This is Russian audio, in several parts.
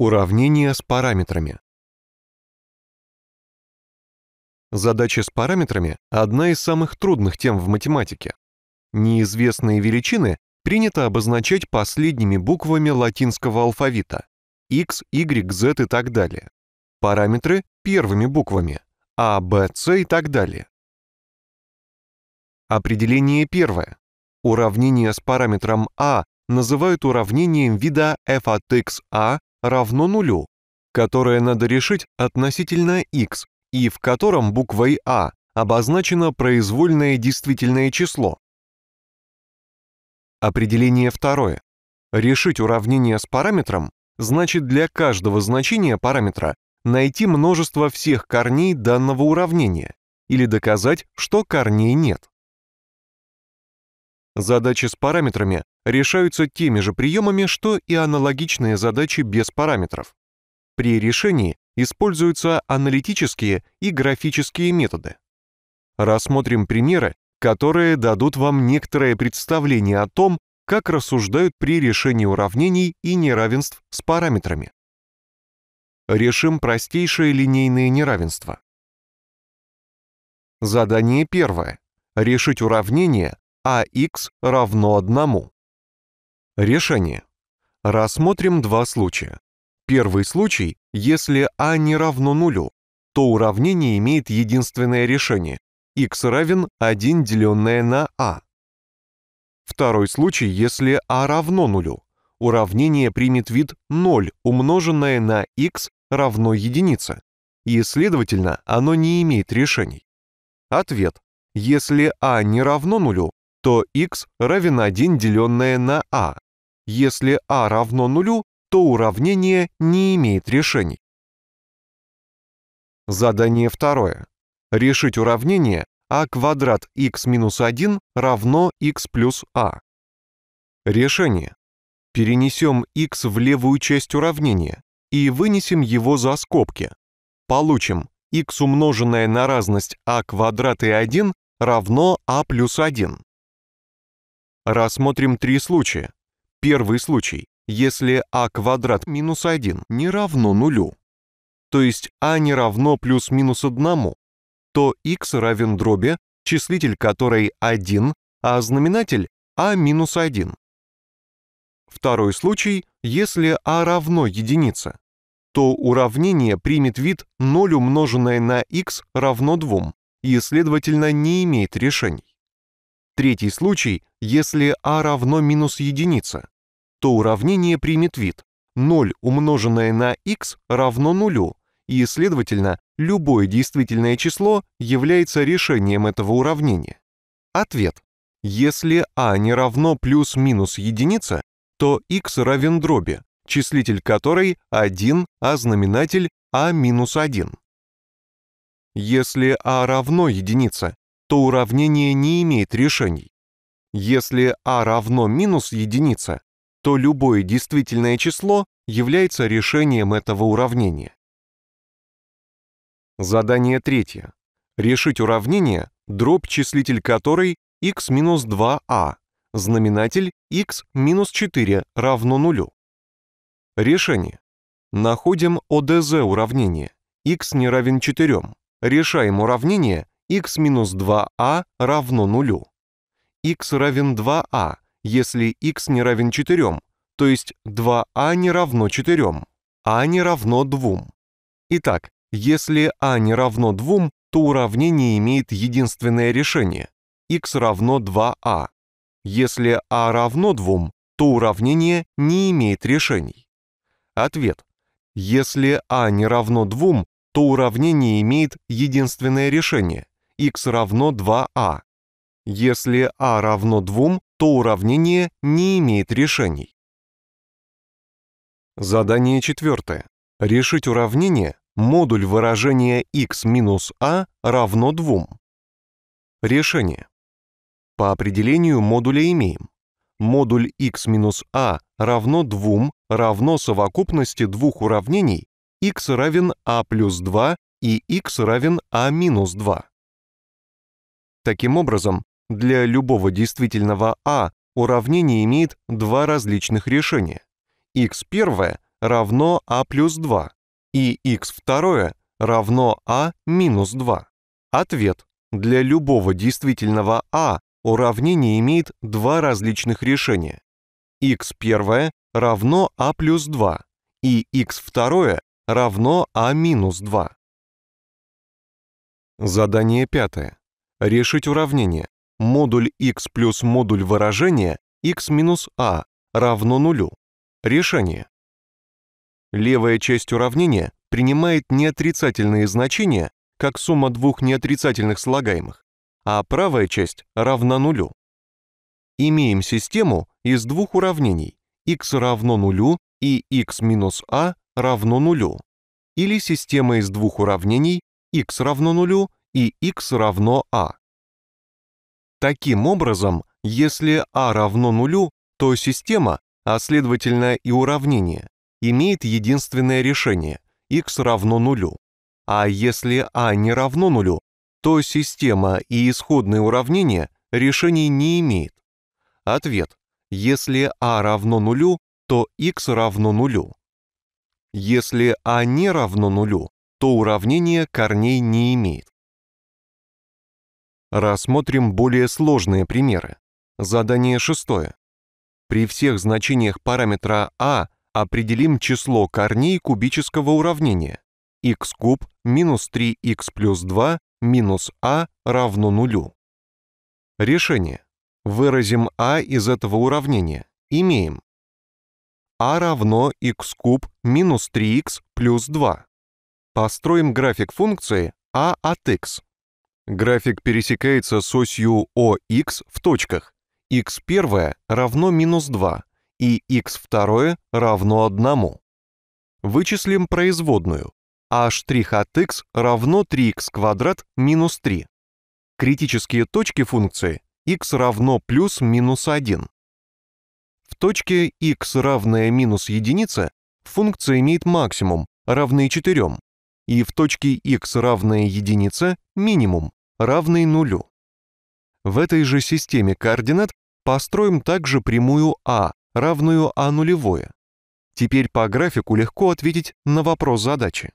Уравнение с параметрами. Задача с параметрами – одна из самых трудных тем в математике. Неизвестные величины принято обозначать последними буквами латинского алфавита – x, y, z и так далее. Параметры – первыми буквами – a, b, c и так далее. Определение первое. Уравнение с параметром a а называют уравнением вида f от x a а равно нулю, которое надо решить относительно x и в котором буквой А обозначено произвольное действительное число. Определение второе. Решить уравнение с параметром значит для каждого значения параметра найти множество всех корней данного уравнения или доказать, что корней нет. Задачи с параметрами решаются теми же приемами, что и аналогичные задачи без параметров. При решении используются аналитические и графические методы. Рассмотрим примеры, которые дадут вам некоторое представление о том, как рассуждают при решении уравнений и неравенств с параметрами. Решим простейшие линейные неравенства. Задание первое. Решить уравнение ax равно 1. Решение. Рассмотрим два случая. Первый случай, если а не равно нулю, то уравнение имеет единственное решение – x равен 1 деленное на а. Второй случай, если а равно нулю, уравнение примет вид 0, умноженное на x равно единице, и, следовательно, оно не имеет решений. Ответ. Если а не равно нулю, то x равен 1 деленное на а, если а равно нулю, то уравнение не имеет решений. Задание второе. Решить уравнение а квадрат x минус 1 равно x плюс а. Решение. Перенесем x в левую часть уравнения и вынесем его за скобки. Получим x умноженное на разность а квадрат и 1 равно а плюс 1. Рассмотрим три случая. Первый случай, если а квадрат минус 1 не равно нулю, то есть а не равно плюс-минус 1, то x равен дроби, числитель которой 1, а знаменатель а минус 1. Второй случай, если а равно единице, то уравнение примет вид 0 умноженное на x равно 2 и, следовательно, не имеет решений. Третий случай, если а равно минус единица, то уравнение примет вид 0 умноженное на x равно нулю, и, следовательно, любое действительное число является решением этого уравнения. Ответ. Если а не равно плюс-минус единица, то x равен дроби, числитель которой 1, а знаменатель а минус 1. Если а равно единица то уравнение не имеет решений. Если а равно минус единица, то любое действительное число является решением этого уравнения. Задание третье. Решить уравнение, дробь числитель которой x минус 2а, а, знаменатель x минус 4 равно нулю. Решение. Находим ОДЗ уравнение. x не равен 4. Решаем уравнение x минус 2а а равно нулю. x равен 2а, а, если x не равен 4, то есть 2а не равно 4, а не равно 2. А Итак, если а не равно 2, то уравнение имеет единственное решение – x равно 2а. Если а равно 2, то уравнение не имеет решений. Ответ. Если а не равно 2, то уравнение имеет единственное решение x равно 2 a а. Если a а равно 2, то уравнение не имеет решений. Задание четвертое. Решить уравнение модуль выражения x минус a а равно 2. Решение. По определению модуля имеем. Модуль x минус a равно 2 равно совокупности двух уравнений x равен a плюс 2 и x равен a минус 2. Таким образом, для любого действительного А уравнение имеет два различных решения. x1 равно а плюс 2 и x2 равно а минус 2. Ответ. Для любого действительного А уравнение имеет два различных решения. x1 равно а плюс 2 и x2 равно а минус 2. Задание пятое. Решить уравнение. Модуль x плюс модуль выражения x минус a а равно нулю. Решение. Левая часть уравнения принимает неотрицательные значения, как сумма двух неотрицательных слагаемых, а правая часть равна нулю. Имеем систему из двух уравнений x равно нулю и x минус a а равно нулю, или система из двух уравнений x равно нулю и x равно а. Таким образом, если а равно нулю, то система, а следовательно и уравнение, имеет единственное решение – x равно нулю. А если а не равно нулю, то система и исходное уравнение решений не имеет. Ответ. Если а равно нулю, то x равно нулю. Если а не равно нулю, то уравнение корней не имеет. Рассмотрим более сложные примеры. Задание шестое. При всех значениях параметра а определим число корней кубического уравнения x куб минус 3x плюс 2 минус а равно нулю. Решение. Выразим а из этого уравнения. Имеем а равно x куб минус 3x плюс 2. Построим график функции а от x. График пересекается с осью ОХ в точках. x1 равно минус 2 и x2 равно 1. Вычислим производную. h' а от x равно 3x квадрат минус 3. Критические точки функции x равно плюс минус 1. В точке x равное минус 1 функция имеет максимум, равный 4, и в точке x равное 1 – минимум, равный нулю. В этой же системе координат построим также прямую А, равную А нулевое. Теперь по графику легко ответить на вопрос задачи.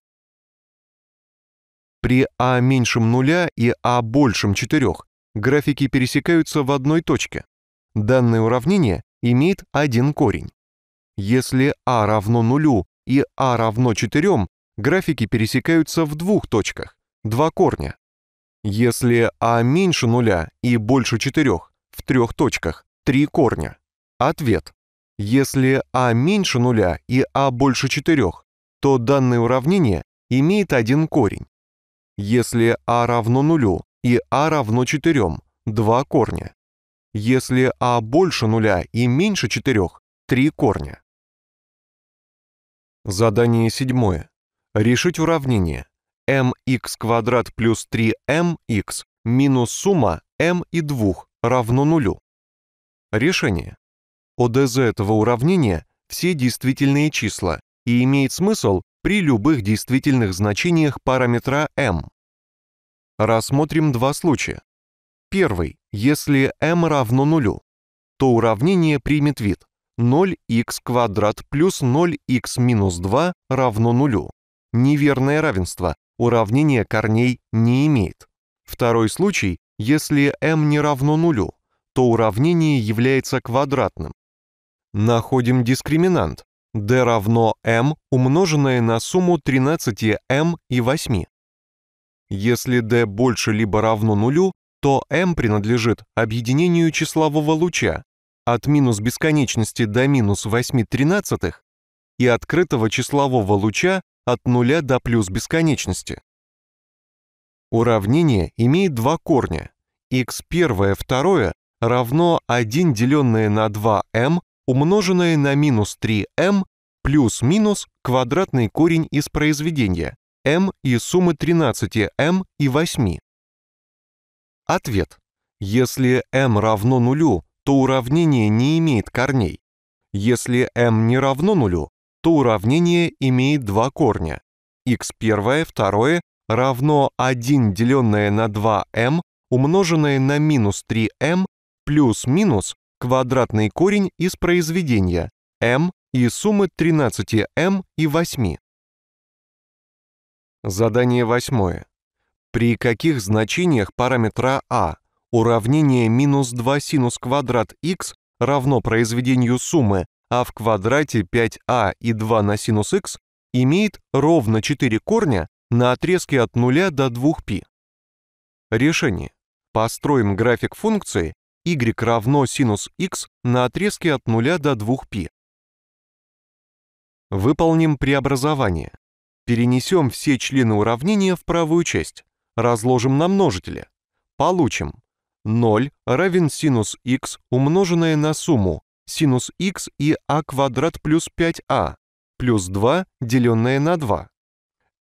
При А меньшем нуля и А большем 4 графики пересекаются в одной точке. Данное уравнение имеет один корень. Если А равно нулю и А равно 4, графики пересекаются в двух точках, два корня. Если А меньше нуля и больше четырех, в трех точках, три корня. Ответ. Если А меньше нуля и А больше четырех, то данное уравнение имеет один корень. Если А равно нулю и А равно четырем, два корня. Если А больше нуля и меньше четырех, три корня. Задание седьмое. Решить уравнение mx квадрат плюс 3mx минус сумма m и 2 равно нулю. Решение. ОДЗ этого уравнения – все действительные числа и имеет смысл при любых действительных значениях параметра m. Рассмотрим два случая. Первый. Если m равно нулю, то уравнение примет вид 0x квадрат плюс 0x минус 2 равно нулю. Неверное равенство, уравнение корней не имеет. Второй случай, если m не равно нулю, то уравнение является квадратным. Находим дискриминант d равно m, умноженное на сумму 13m и 8. Если d больше либо равно нулю, то m принадлежит объединению числового луча от минус бесконечности до минус 8 тринадцатых и открытого числового луча от нуля до плюс бесконечности. Уравнение имеет два корня. x первое, второе равно 1 деленное на 2m умноженное на минус 3m плюс-минус квадратный корень из произведения m и суммы 13m и 8. Ответ. Если m равно нулю, то уравнение не имеет корней. Если m не равно нулю, то уравнение имеет два корня. x первое второе равно 1 деленное на 2m умноженное на минус 3m плюс минус квадратный корень из произведения m и суммы 13m и 8. Задание восьмое. При каких значениях параметра а уравнение минус 2 синус квадрат x равно произведению суммы а в квадрате 5а и 2 на синус x имеет ровно 4 корня на отрезке от 0 до 2π. Решение. Построим график функции y равно синус x на отрезке от 0 до 2π. Выполним преобразование. Перенесем все члены уравнения в правую часть. Разложим на множители. Получим 0 равен синус x умноженное на сумму синус x и а квадрат плюс 5а плюс 2, деленное на 2.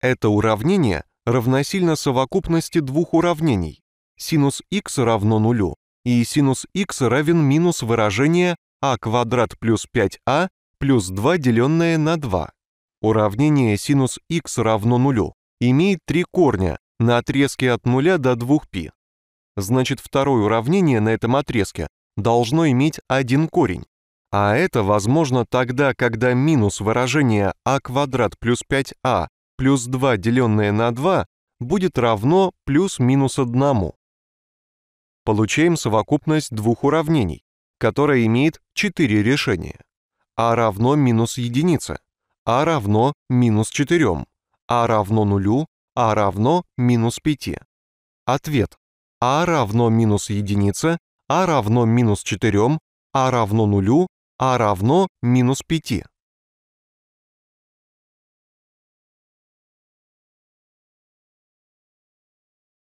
Это уравнение равносильно совокупности двух уравнений. Синус x равно нулю, и синус x равен минус выражение а квадрат плюс 5а плюс 2, деленное на 2. Уравнение синус x равно нулю имеет три корня на отрезке от нуля до 2π. Значит, второе уравнение на этом отрезке должно иметь один корень. А это возможно тогда, когда минус выражения а квадрат плюс 5а плюс 2 деленное на 2 будет равно плюс-минус 1. Получаем совокупность двух уравнений, которая имеет 4 решения. а равно минус единице, а равно минус 4, а равно нулю, а равно минус 5. Ответ. а равно минус единице, а равно минус 4, а равно 0, а равно минус 5.